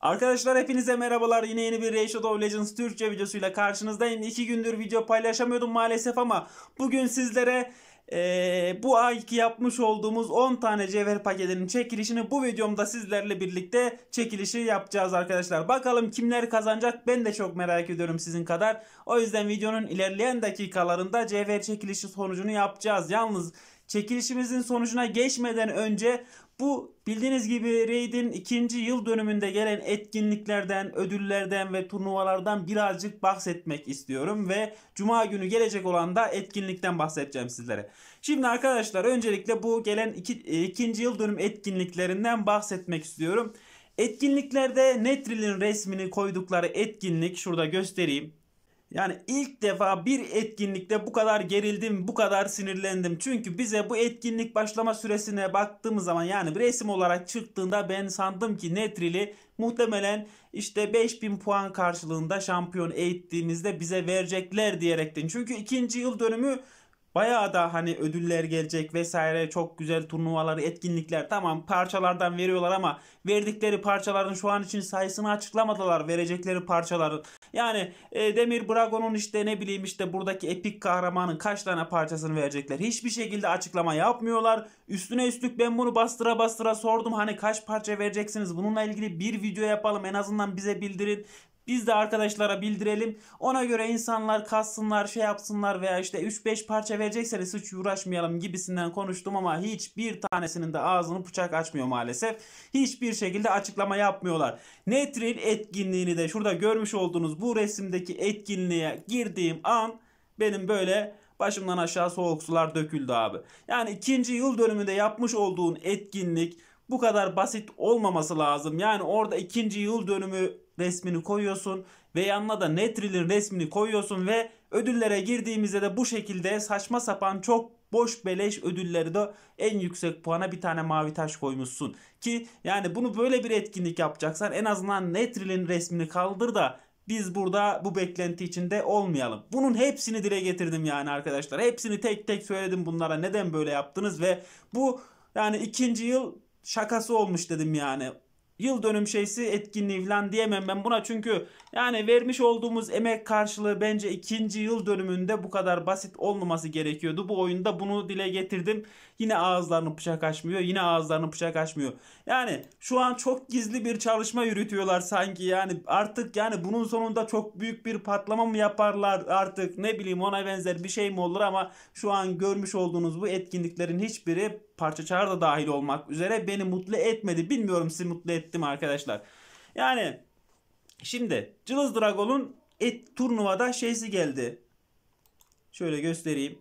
Arkadaşlar hepinize merhabalar. Yine yeni bir Ratio of Legends Türkçe videosuyla karşınızdayım. İki gündür video paylaşamıyordum maalesef ama bugün sizlere ee, bu ayki yapmış olduğumuz 10 tane cevher paketinin çekilişini bu videomda sizlerle birlikte çekilişi yapacağız arkadaşlar. Bakalım kimler kazanacak ben de çok merak ediyorum sizin kadar. O yüzden videonun ilerleyen dakikalarında cevher çekilişi sonucunu yapacağız. Yalnız Çekilişimizin sonucuna geçmeden önce bu bildiğiniz gibi Raid'in ikinci yıl dönümünde gelen etkinliklerden, ödüllerden ve turnuvalardan birazcık bahsetmek istiyorum ve Cuma günü gelecek olan da etkinlikten bahsedeceğim sizlere. Şimdi arkadaşlar öncelikle bu gelen iki, e, ikinci yıl dönüm etkinliklerinden bahsetmek istiyorum. Etkinliklerde Netril'in resmini koydukları etkinlik şurada göstereyim. Yani ilk defa bir etkinlikte bu kadar gerildim, bu kadar sinirlendim. Çünkü bize bu etkinlik başlama süresine baktığımız zaman yani bir resim olarak çıktığında ben sandım ki Netril'i muhtemelen işte 5000 puan karşılığında şampiyon eğittiğimizde bize verecekler diyerekten. Çünkü ikinci yıl dönümü Bayağı da hani ödüller gelecek vesaire çok güzel turnuvaları, etkinlikler tamam parçalardan veriyorlar ama verdikleri parçaların şu an için sayısını açıklamadılar verecekleri parçaların. Yani e, Demir Bragon'un işte ne bileyim işte buradaki epik kahramanın kaç tane parçasını verecekler. Hiçbir şekilde açıklama yapmıyorlar. Üstüne üstlük ben bunu bastıra bastıra sordum hani kaç parça vereceksiniz bununla ilgili bir video yapalım en azından bize bildirin biz de arkadaşlara bildirelim. Ona göre insanlar kassınlar şey yapsınlar veya işte 3-5 parça verecekseniz hiç uğraşmayalım gibisinden konuştum ama hiçbir tanesinin de ağzını bıçak açmıyor maalesef. Hiçbir şekilde açıklama yapmıyorlar. Netril etkinliğini de şurada görmüş olduğunuz bu resimdeki etkinliğe girdiğim an benim böyle başımdan aşağı soğuk sular döküldü abi. Yani ikinci yıl dönümünde yapmış olduğun etkinlik bu kadar basit olmaması lazım. Yani orada ikinci yıl dönümü resmini koyuyorsun ve yanına da Netril'in resmini koyuyorsun ve ödüllere girdiğimizde de bu şekilde saçma sapan çok boş beleş ödülleri de en yüksek puana bir tane mavi taş koymuşsun. Ki yani bunu böyle bir etkinlik yapacaksan en azından Netril'in resmini kaldır da biz burada bu beklenti içinde olmayalım. Bunun hepsini dile getirdim yani arkadaşlar. Hepsini tek tek söyledim bunlara neden böyle yaptınız ve bu yani ikinci yıl şakası olmuş dedim yani. Yıl dönüm şeysi etkinliği falan diyemem ben buna çünkü yani vermiş olduğumuz emek karşılığı bence ikinci yıl dönümünde bu kadar basit olmaması gerekiyordu. Bu oyunda bunu dile getirdim. Yine ağızlarını bıçak açmıyor. Yine ağızlarını bıçak açmıyor. Yani şu an çok gizli bir çalışma yürütüyorlar sanki. Yani artık yani bunun sonunda çok büyük bir patlama mı yaparlar artık ne bileyim ona benzer bir şey mi olur ama şu an görmüş olduğunuz bu etkinliklerin hiçbiri parça parçaçar da dahil olmak üzere beni mutlu etmedi. Bilmiyorum sizi mutlu ettim arkadaşlar. Yani şimdi Cılız Dragon'un et turnuvada şeysi geldi. Şöyle göstereyim.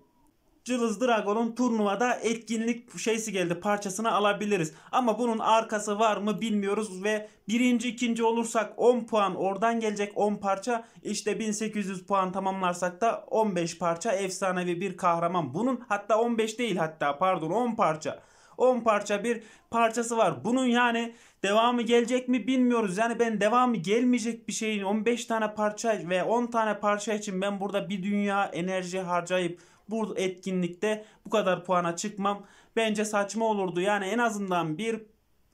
Cılız Dragon'un turnuvada etkinlik şeysi geldi parçasını alabiliriz. Ama bunun arkası var mı bilmiyoruz ve birinci ikinci olursak 10 puan oradan gelecek 10 parça. İşte 1800 puan tamamlarsak da 15 parça efsanevi bir kahraman. Bunun hatta 15 değil hatta pardon 10 parça. 10 parça bir parçası var. Bunun yani devamı gelecek mi bilmiyoruz. Yani ben devamı gelmeyecek bir şeyin 15 tane parça ve 10 tane parça için ben burada bir dünya enerji harcayıp bu etkinlikte bu kadar puana çıkmam bence saçma olurdu. Yani en azından bir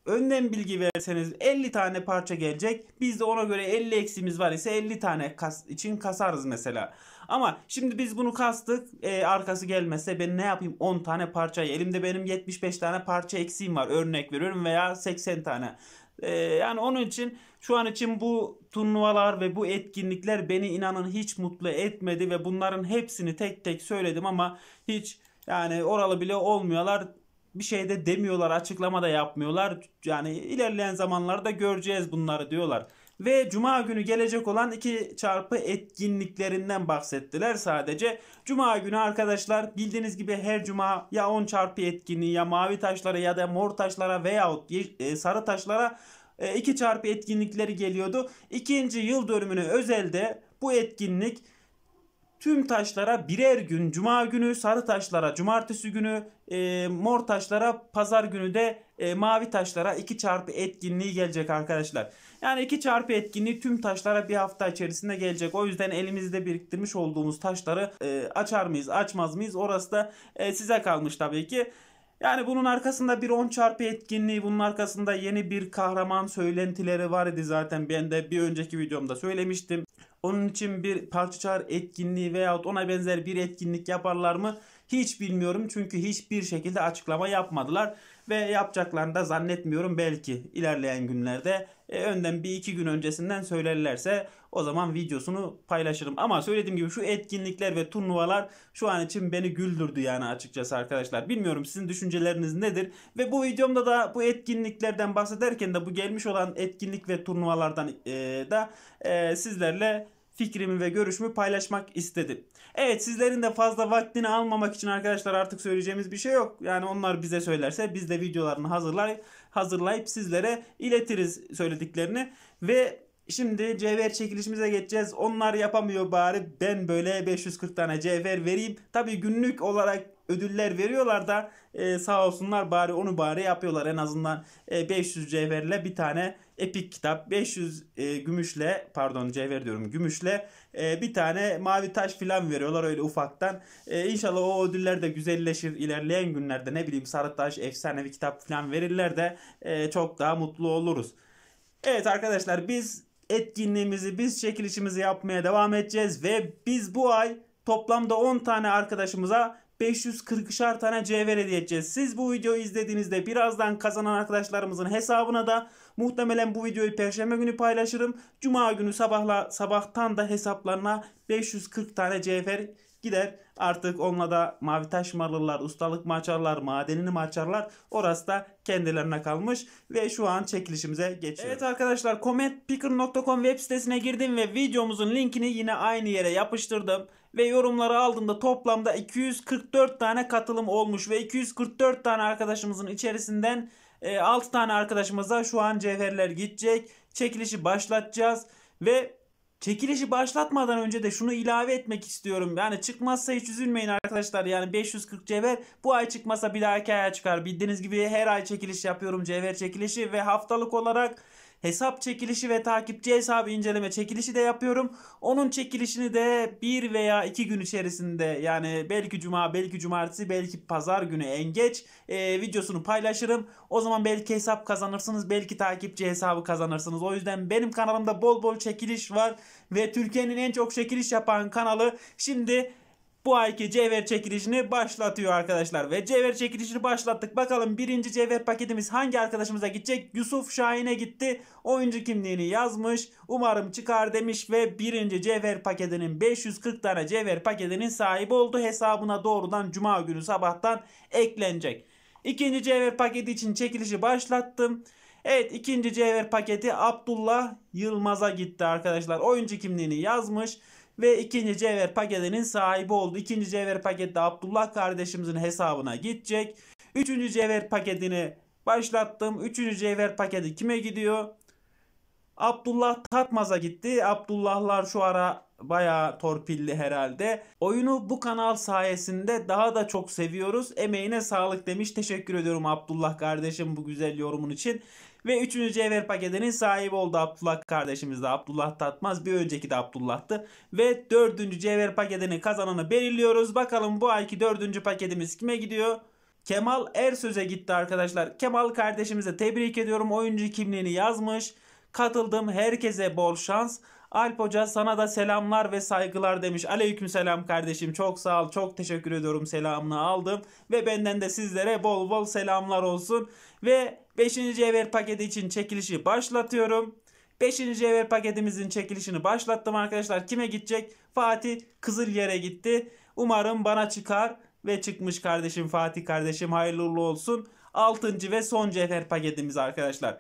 önden bilgi verseniz 50 tane parça gelecek. Biz de ona göre 50 eksimiz var ise 50 tane kas için kasarız mesela. Ama şimdi biz bunu kastık. E, arkası gelmezse ben ne yapayım 10 tane parçayı. Elimde benim 75 tane parça eksiğim var örnek veriyorum veya 80 tane. E, yani onun için şu an için bu turnuvalar ve bu etkinlikler beni inanın hiç mutlu etmedi ve bunların hepsini tek tek söyledim ama hiç yani oralı bile olmuyorlar. Bir şey de demiyorlar, açıklama da yapmıyorlar. Yani ilerleyen zamanlarda göreceğiz bunları diyorlar. Ve cuma günü gelecek olan 2 çarpı etkinliklerinden bahsettiler sadece. Cuma günü arkadaşlar bildiğiniz gibi her cuma ya 10 çarpı etkinliği ya mavi taşlara ya da mor taşlara veyahut e, sarı taşlara 2 e, çarpı etkinlikleri geliyordu. İkinci yıl dönümüne özelde bu etkinlik tüm taşlara birer gün cuma günü, sarı taşlara cumartesi günü, e, mor taşlara pazar günü de e, mavi taşlara 2 çarpı etkinliği gelecek arkadaşlar. Yani 2 çarpı etkinliği tüm taşlara bir hafta içerisinde gelecek. O yüzden elimizde biriktirmiş olduğumuz taşları e, açar mıyız, açmaz mıyız? Orası da e, size kalmış tabii ki. Yani bunun arkasında bir 10 çarpı etkinliği, bunun arkasında yeni bir kahraman söylentileri var idi zaten. Ben de bir önceki videomda söylemiştim. Onun için bir parçaçar etkinliği veyahut ona benzer bir etkinlik yaparlar mı? Hiç bilmiyorum çünkü hiçbir şekilde açıklama yapmadılar ve yapacaklarını da zannetmiyorum belki ilerleyen günlerde e, önden bir iki gün öncesinden söylerlerse o zaman videosunu paylaşırım. Ama söylediğim gibi şu etkinlikler ve turnuvalar şu an için beni güldürdü yani açıkçası arkadaşlar. Bilmiyorum sizin düşünceleriniz nedir? Ve bu videomda da bu etkinliklerden bahsederken de bu gelmiş olan etkinlik ve turnuvalardan e, da e, sizlerle fikrimi ve görüşümü paylaşmak istedim. Evet sizlerin de fazla vaktini almamak için arkadaşlar artık söyleyeceğimiz bir şey yok. Yani onlar bize söylerse biz de videolarını hazırlay hazırlayıp sizlere iletiriz söylediklerini. Ve şimdi cevher çekilişimize geçeceğiz. Onlar yapamıyor bari ben böyle 540 tane cevher vereyim. Tabi günlük olarak ödüller veriyorlar da e, sağ olsunlar bari onu bari yapıyorlar. En azından e, 500 cevherle bir tane epik kitap, 500 e, gümüşle pardon cevher diyorum gümüşle e, bir tane mavi taş filan veriyorlar öyle ufaktan. E, inşallah o ödüller de güzelleşir ilerleyen günlerde ne bileyim sarı taş, efsanevi kitap filan verirler de e, çok daha mutlu oluruz. Evet arkadaşlar biz etkinliğimizi, biz çekilişimizi yapmaya devam edeceğiz ve biz bu ay toplamda 10 tane arkadaşımıza 540'şar tane cevher hediye edeceğiz. Siz bu videoyu izlediğinizde birazdan kazanan arkadaşlarımızın hesabına da muhtemelen bu videoyu perşembe günü paylaşırım. Cuma günü sabahla sabahtan da hesaplarına 540 tane cevher Gider artık onunla da mavi taş mı alırlar, ustalık mı açarlar, madenini mi açarlar orası da kendilerine kalmış ve şu an çekilişimize geçiyor. Evet arkadaşlar cometpicker.com web sitesine girdim ve videomuzun linkini yine aynı yere yapıştırdım ve yorumları aldığımda toplamda 244 tane katılım olmuş ve 244 tane arkadaşımızın içerisinden 6 e, tane arkadaşımıza şu an cevherler gidecek. Çekilişi başlatacağız ve Çekilişi başlatmadan önce de şunu ilave etmek istiyorum. Yani çıkmazsa hiç üzülmeyin arkadaşlar. Yani 540 cevher bu ay çıkmasa bir dahaki aya çıkar. Bildiğiniz gibi her ay çekiliş yapıyorum cevher çekilişi ve haftalık olarak hesap çekilişi ve takipçi hesabı inceleme çekilişi de yapıyorum. Onun çekilişini de bir veya iki gün içerisinde yani belki cuma, belki cumartesi, belki pazar günü en geç e, videosunu paylaşırım. O zaman belki hesap kazanırsınız, belki takipçi hesabı kazanırsınız. O yüzden benim kanalımda bol bol çekiliş var ve Türkiye'nin en çok çekiliş yapan kanalı. Şimdi bu ayki cevher çekilişini başlatıyor arkadaşlar. Ve cevher çekilişini başlattık. Bakalım birinci cevher paketimiz hangi arkadaşımıza gidecek? Yusuf Şahin'e gitti. Oyuncu kimliğini yazmış. Umarım çıkar demiş ve birinci cevher paketinin 540 tane cevher paketinin sahibi oldu. Hesabına doğrudan cuma günü sabahtan eklenecek. İkinci cevher paketi için çekilişi başlattım. Evet ikinci cevher paketi Abdullah Yılmaz'a gitti arkadaşlar. Oyuncu kimliğini yazmış ve ikinci cevher paketinin sahibi oldu. İkinci cevher paketi de Abdullah kardeşimizin hesabına gidecek. Üçüncü cevher paketini başlattım. Üçüncü cevher paketi kime gidiyor? Abdullah Tatmaz'a gitti. Abdullahlar şu ara baya torpilli herhalde. Oyunu bu kanal sayesinde daha da çok seviyoruz. Emeğine sağlık demiş. Teşekkür ediyorum Abdullah kardeşim bu güzel yorumun için. Ve üçüncü cevher paketinin sahibi oldu Abdullah kardeşimiz de Abdullah Tatmaz. Bir önceki de Abdullah'tı. Ve dördüncü cevher paketinin kazananı belirliyoruz. Bakalım bu ayki dördüncü paketimiz kime gidiyor? Kemal Ersöz'e gitti arkadaşlar. Kemal kardeşimize tebrik ediyorum. Oyuncu kimliğini yazmış. Katıldım. Herkese bol şans. Alp Hoca sana da selamlar ve saygılar demiş. Aleyküm selam kardeşim. Çok sağ ol. Çok teşekkür ediyorum. Selamını aldım. Ve benden de sizlere bol bol selamlar olsun. Ve 5. evr paketi için çekilişi başlatıyorum. 5. evr paketimizin çekilişini başlattım arkadaşlar. Kime gidecek? Fatih Kızıl Yere gitti. Umarım bana çıkar ve çıkmış kardeşim Fatih kardeşim hayırlı olsun. 6. ve son cevher paketimiz arkadaşlar.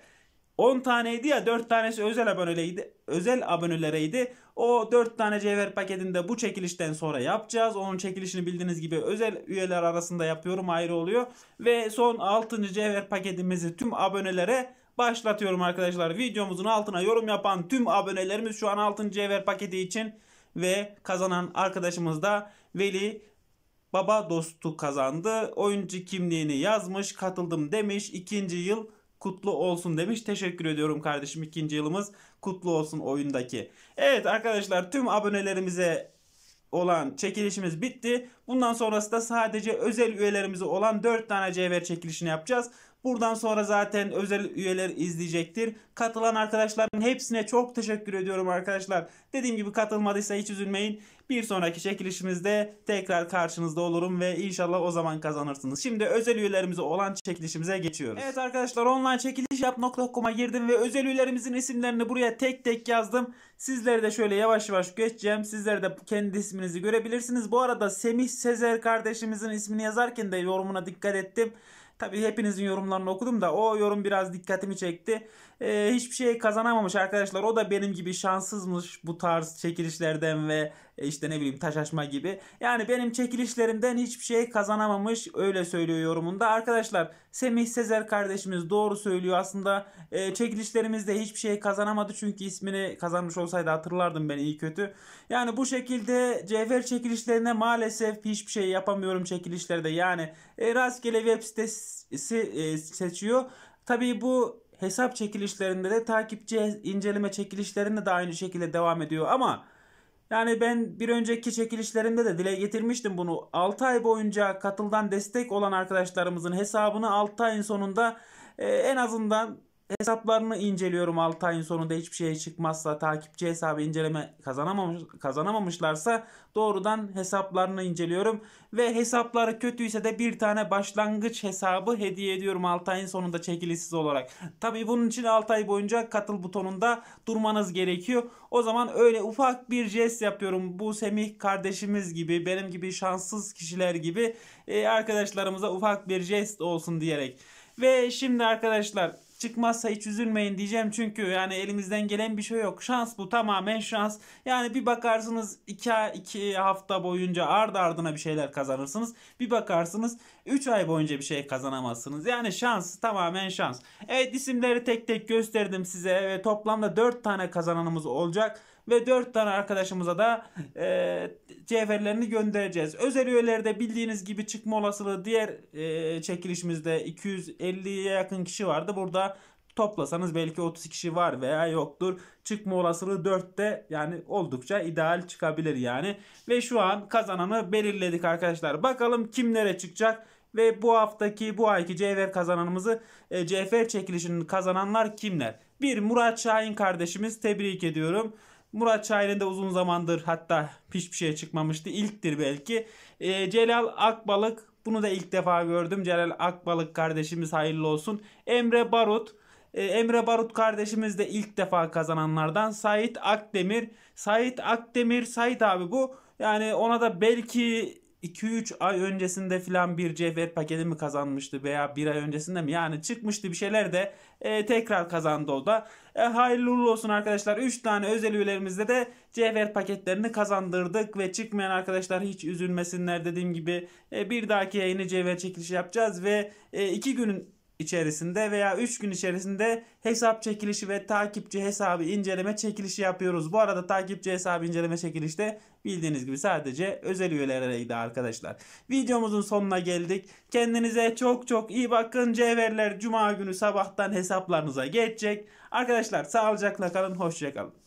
10 taneydi ya 4 tanesi özel aboneleydi. Özel abonelereydi. O 4 tane cevher paketinde bu çekilişten sonra yapacağız. Onun çekilişini bildiğiniz gibi özel üyeler arasında yapıyorum ayrı oluyor. Ve son 6. cevher paketimizi tüm abonelere başlatıyorum arkadaşlar. Videomuzun altına yorum yapan tüm abonelerimiz şu an 6. cevher paketi için ve kazanan arkadaşımız da Veli Baba Dostu kazandı. Oyuncu kimliğini yazmış, katıldım demiş. ikinci yıl kutlu olsun demiş. Teşekkür ediyorum kardeşim ikinci yılımız kutlu olsun oyundaki. Evet arkadaşlar tüm abonelerimize olan çekilişimiz bitti. Bundan sonrası da sadece özel üyelerimize olan 4 tane CVR çekilişini yapacağız. Buradan sonra zaten özel üyeler izleyecektir. Katılan arkadaşların hepsine çok teşekkür ediyorum arkadaşlar. Dediğim gibi katılmadıysa hiç üzülmeyin. Bir sonraki çekilişimizde tekrar karşınızda olurum ve inşallah o zaman kazanırsınız. Şimdi özel üyelerimize olan çekilişimize geçiyoruz. Evet arkadaşlar online çekiliş yap.com'a girdim ve özel üyelerimizin isimlerini buraya tek tek yazdım. Sizleri de şöyle yavaş yavaş geçeceğim. Sizler de kendi isminizi görebilirsiniz. Bu arada Semih Sezer kardeşimizin ismini yazarken de yorumuna dikkat ettim. Tabi hepinizin yorumlarını okudum da o yorum biraz dikkatimi çekti e, hiçbir şey kazanamamış arkadaşlar. O da benim gibi şanssızmış bu tarz çekilişlerden ve e, işte ne bileyim taş açma gibi. Yani benim çekilişlerimden hiçbir şey kazanamamış öyle söylüyor yorumunda. Arkadaşlar Semih Sezer kardeşimiz doğru söylüyor. Aslında e, çekilişlerimizde hiçbir şey kazanamadı çünkü ismini kazanmış olsaydı hatırlardım ben iyi kötü. Yani bu şekilde cevher çekilişlerine maalesef hiçbir şey yapamıyorum çekilişlerde. Yani e, rastgele web sitesi e, seçiyor. Tabii bu hesap çekilişlerinde de takipçi inceleme çekilişlerinde de aynı şekilde devam ediyor ama yani ben bir önceki çekilişlerimde de dile getirmiştim bunu. 6 ay boyunca katıldan destek olan arkadaşlarımızın hesabını 6 ayın sonunda e, en azından Hesaplarını inceliyorum 6 ayın sonunda hiçbir şey çıkmazsa takipçi hesabı inceleme kazanamamış, kazanamamışlarsa doğrudan hesaplarını inceliyorum. Ve hesapları kötüyse de bir tane başlangıç hesabı hediye ediyorum 6 ayın sonunda çekilişsiz olarak. Tabi bunun için 6 ay boyunca katıl butonunda durmanız gerekiyor. O zaman öyle ufak bir jest yapıyorum. Bu Semih kardeşimiz gibi benim gibi şanssız kişiler gibi e, arkadaşlarımıza ufak bir jest olsun diyerek. Ve şimdi arkadaşlar çıkmazsa hiç üzülmeyin diyeceğim çünkü yani elimizden gelen bir şey yok. Şans bu tamamen şans. Yani bir bakarsınız 2 iki hafta boyunca ardı ardına bir şeyler kazanırsınız. Bir bakarsınız 3 ay boyunca bir şey kazanamazsınız. Yani şans tamamen şans. Evet isimleri tek tek gösterdim size ve toplamda 4 tane kazananımız olacak ve 4 tane arkadaşımıza da e, cevherlerini göndereceğiz. Özel üyelerde bildiğiniz gibi çıkma olasılığı diğer e, çekilişimizde 250'ye yakın kişi vardı. Burada toplasanız belki 30 kişi var veya yoktur. Çıkma olasılığı 4'te yani oldukça ideal çıkabilir yani. Ve şu an kazananı belirledik arkadaşlar. Bakalım kimlere çıkacak ve bu haftaki bu ayki CFR kazananımızı e, CFR çekilişinin kazananlar kimler? Bir Murat Şahin kardeşimiz tebrik ediyorum. Murat Şair'in de uzun zamandır hatta hiçbir şeye çıkmamıştı. İlktir belki. E, Celal Akbalık bunu da ilk defa gördüm. Celal Akbalık kardeşimiz hayırlı olsun. Emre Barut. E, Emre Barut kardeşimiz de ilk defa kazananlardan. Sait Akdemir. Sait Akdemir, Sait abi bu. Yani ona da belki 2-3 ay öncesinde filan bir cevher paketi mi kazanmıştı veya bir ay öncesinde mi? Yani çıkmıştı bir şeyler de e, tekrar kazandı o da. E, hayırlı uğurlu olsun arkadaşlar. 3 tane özel üyelerimizde de cevher paketlerini kazandırdık ve çıkmayan arkadaşlar hiç üzülmesinler dediğim gibi. E, bir dahaki yayını cevher çekilişi yapacağız ve 2 e, günün içerisinde veya 3 gün içerisinde hesap çekilişi ve takipçi hesabı inceleme çekilişi yapıyoruz. Bu arada takipçi hesabı inceleme çekilişi de bildiğiniz gibi sadece özel üyelereydi arkadaşlar. Videomuzun sonuna geldik. Kendinize çok çok iyi bakın. Cevherler cuma günü sabahtan hesaplarınıza geçecek. Arkadaşlar sağlıcakla kalın, hoşçakalın.